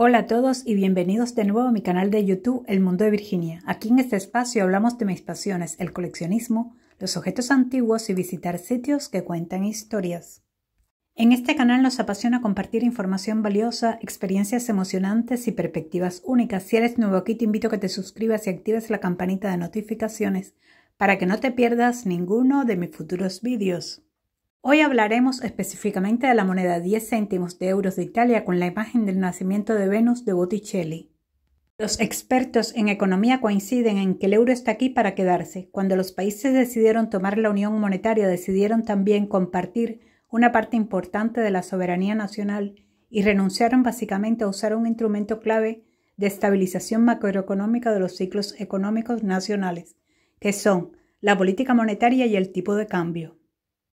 Hola a todos y bienvenidos de nuevo a mi canal de YouTube El Mundo de Virginia. Aquí en este espacio hablamos de mis pasiones, el coleccionismo, los objetos antiguos y visitar sitios que cuentan historias. En este canal nos apasiona compartir información valiosa, experiencias emocionantes y perspectivas únicas. Si eres nuevo aquí te invito a que te suscribas y actives la campanita de notificaciones para que no te pierdas ninguno de mis futuros vídeos. Hoy hablaremos específicamente de la moneda 10 céntimos de euros de Italia con la imagen del nacimiento de Venus de Botticelli. Los expertos en economía coinciden en que el euro está aquí para quedarse. Cuando los países decidieron tomar la unión monetaria, decidieron también compartir una parte importante de la soberanía nacional y renunciaron básicamente a usar un instrumento clave de estabilización macroeconómica de los ciclos económicos nacionales, que son la política monetaria y el tipo de cambio.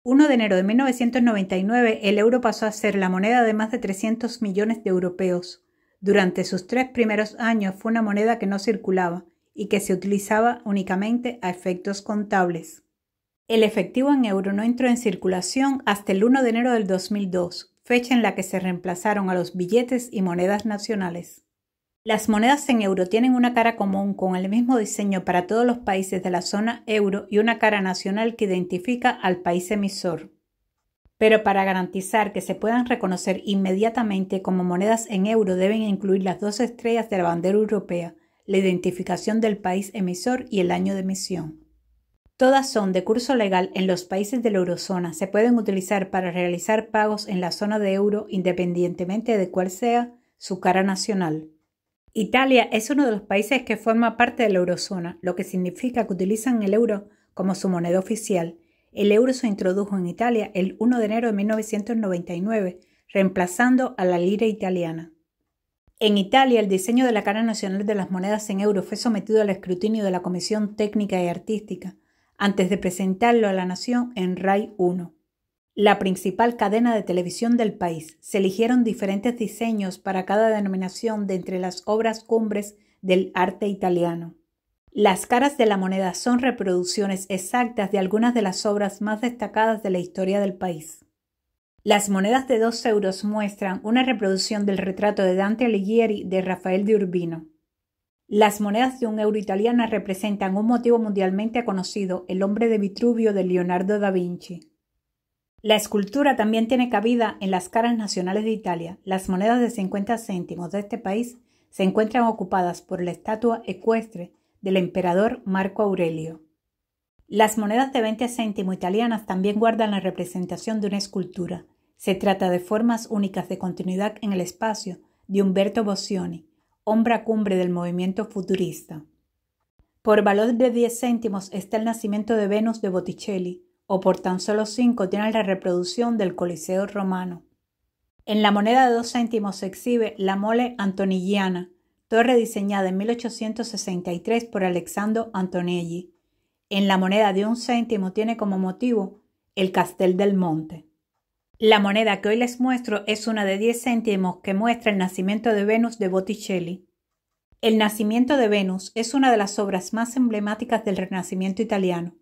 1 de enero de 1999, el euro pasó a ser la moneda de más de 300 millones de europeos. Durante sus tres primeros años fue una moneda que no circulaba y que se utilizaba únicamente a efectos contables. El efectivo en euro no entró en circulación hasta el 1 de enero del 2002, fecha en la que se reemplazaron a los billetes y monedas nacionales. Las monedas en euro tienen una cara común con el mismo diseño para todos los países de la zona euro y una cara nacional que identifica al país emisor. Pero para garantizar que se puedan reconocer inmediatamente como monedas en euro deben incluir las dos estrellas de la bandera europea, la identificación del país emisor y el año de emisión. Todas son de curso legal en los países de la eurozona. Se pueden utilizar para realizar pagos en la zona de euro independientemente de cuál sea su cara nacional. Italia es uno de los países que forma parte de la eurozona, lo que significa que utilizan el euro como su moneda oficial. El euro se introdujo en Italia el 1 de enero de 1999, reemplazando a la lira italiana. En Italia, el diseño de la cara nacional de las monedas en euro fue sometido al escrutinio de la Comisión Técnica y Artística antes de presentarlo a la Nación en RAI 1 la principal cadena de televisión del país. Se eligieron diferentes diseños para cada denominación de entre las obras cumbres del arte italiano. Las caras de la moneda son reproducciones exactas de algunas de las obras más destacadas de la historia del país. Las monedas de dos euros muestran una reproducción del retrato de Dante Alighieri de Rafael de Urbino. Las monedas de un euro italiana representan un motivo mundialmente conocido, el hombre de Vitruvio de Leonardo da Vinci. La escultura también tiene cabida en las caras nacionales de Italia. Las monedas de 50 céntimos de este país se encuentran ocupadas por la estatua ecuestre del emperador Marco Aurelio. Las monedas de 20 céntimos italianas también guardan la representación de una escultura. Se trata de formas únicas de continuidad en el espacio de Umberto Boccioni, hombre cumbre del movimiento futurista. Por valor de 10 céntimos está el nacimiento de Venus de Botticelli, o por tan solo cinco tienen la reproducción del Coliseo romano. En la moneda de dos céntimos se exhibe la mole Antonigiana, torre diseñada en 1863 por Alexandro Antonelli. En la moneda de un céntimo tiene como motivo el Castel del Monte. La moneda que hoy les muestro es una de 10 céntimos que muestra el nacimiento de Venus de Botticelli. El nacimiento de Venus es una de las obras más emblemáticas del Renacimiento italiano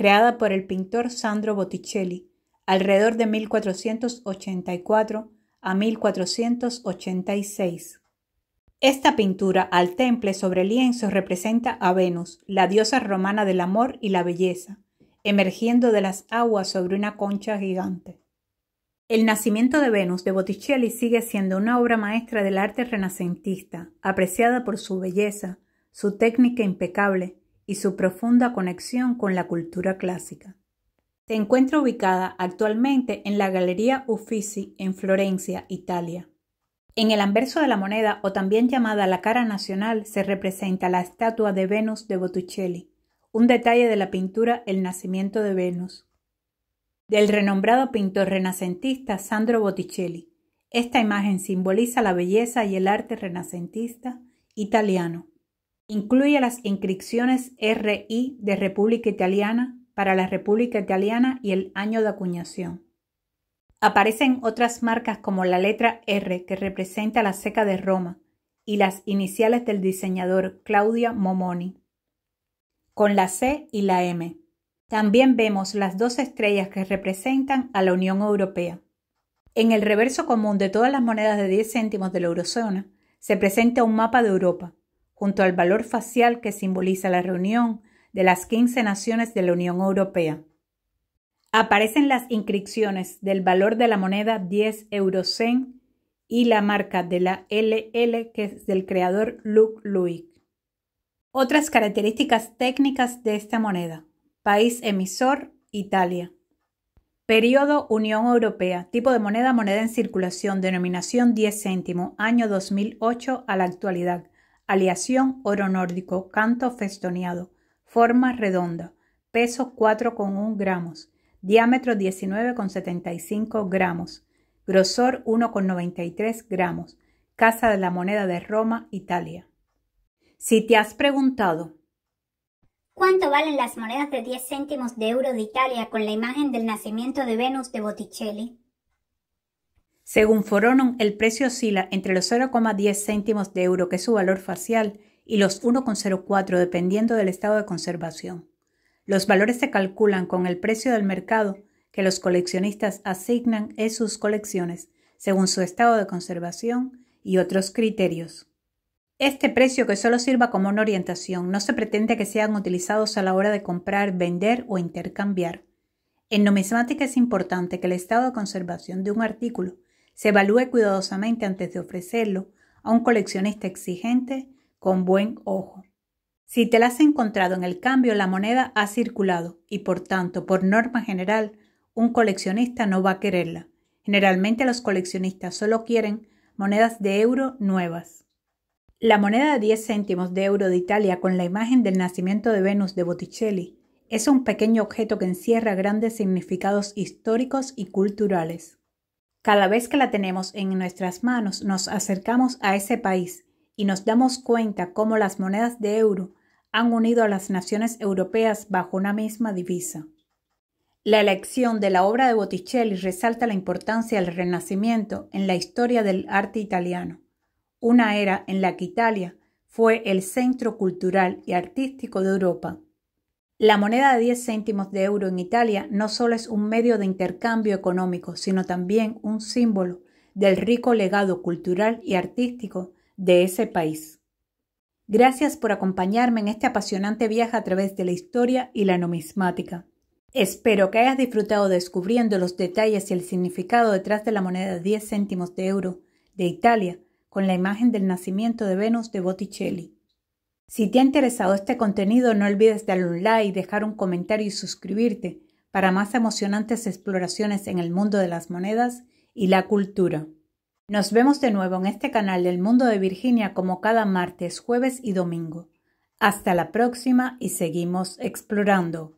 creada por el pintor Sandro Botticelli alrededor de 1484 a 1486. Esta pintura al temple sobre lienzo representa a Venus, la diosa romana del amor y la belleza, emergiendo de las aguas sobre una concha gigante. El nacimiento de Venus de Botticelli sigue siendo una obra maestra del arte renacentista, apreciada por su belleza, su técnica impecable, y su profunda conexión con la cultura clásica. Se encuentra ubicada actualmente en la Galería Uffizi en Florencia, Italia. En el anverso de la moneda, o también llamada la cara nacional, se representa la estatua de Venus de Botticelli, un detalle de la pintura El nacimiento de Venus, del renombrado pintor renacentista Sandro Botticelli. Esta imagen simboliza la belleza y el arte renacentista italiano. Incluye las inscripciones RI de República Italiana para la República Italiana y el año de acuñación. Aparecen otras marcas como la letra R que representa la seca de Roma y las iniciales del diseñador Claudia Momoni, con la C y la M. También vemos las dos estrellas que representan a la Unión Europea. En el reverso común de todas las monedas de 10 céntimos de la eurozona se presenta un mapa de Europa, junto al valor facial que simboliza la reunión de las 15 naciones de la Unión Europea. Aparecen las inscripciones del valor de la moneda 10 euros y la marca de la LL que es del creador Luc Louis. Otras características técnicas de esta moneda. País emisor, Italia. Periodo Unión Europea. Tipo de moneda, moneda en circulación. Denominación 10 céntimo. Año 2008 a la actualidad. Aliación oro nórdico, canto festoneado, forma redonda, peso 4,1 gramos, diámetro 19,75 gramos, grosor 1,93 gramos, Casa de la Moneda de Roma, Italia. Si te has preguntado, ¿Cuánto valen las monedas de 10 céntimos de euro de Italia con la imagen del nacimiento de Venus de Botticelli? Según Foronon, el precio oscila entre los 0,10 céntimos de euro, que es su valor facial, y los 1,04 dependiendo del estado de conservación. Los valores se calculan con el precio del mercado que los coleccionistas asignan en sus colecciones, según su estado de conservación y otros criterios. Este precio que solo sirva como una orientación, no se pretende que sean utilizados a la hora de comprar, vender o intercambiar. En numismática es importante que el estado de conservación de un artículo se evalúe cuidadosamente antes de ofrecerlo a un coleccionista exigente con buen ojo. Si te la has encontrado en el cambio, la moneda ha circulado y por tanto, por norma general, un coleccionista no va a quererla. Generalmente los coleccionistas solo quieren monedas de euro nuevas. La moneda de 10 céntimos de euro de Italia con la imagen del nacimiento de Venus de Botticelli es un pequeño objeto que encierra grandes significados históricos y culturales. Cada vez que la tenemos en nuestras manos, nos acercamos a ese país y nos damos cuenta cómo las monedas de euro han unido a las naciones europeas bajo una misma divisa. La elección de la obra de Botticelli resalta la importancia del Renacimiento en la historia del arte italiano, una era en la que Italia fue el centro cultural y artístico de Europa la moneda de 10 céntimos de euro en Italia no solo es un medio de intercambio económico, sino también un símbolo del rico legado cultural y artístico de ese país. Gracias por acompañarme en este apasionante viaje a través de la historia y la numismática. Espero que hayas disfrutado descubriendo los detalles y el significado detrás de la moneda de 10 céntimos de euro de Italia con la imagen del nacimiento de Venus de Botticelli. Si te ha interesado este contenido, no olvides darle un like, dejar un comentario y suscribirte para más emocionantes exploraciones en el mundo de las monedas y la cultura. Nos vemos de nuevo en este canal del mundo de Virginia como cada martes, jueves y domingo. Hasta la próxima y seguimos explorando.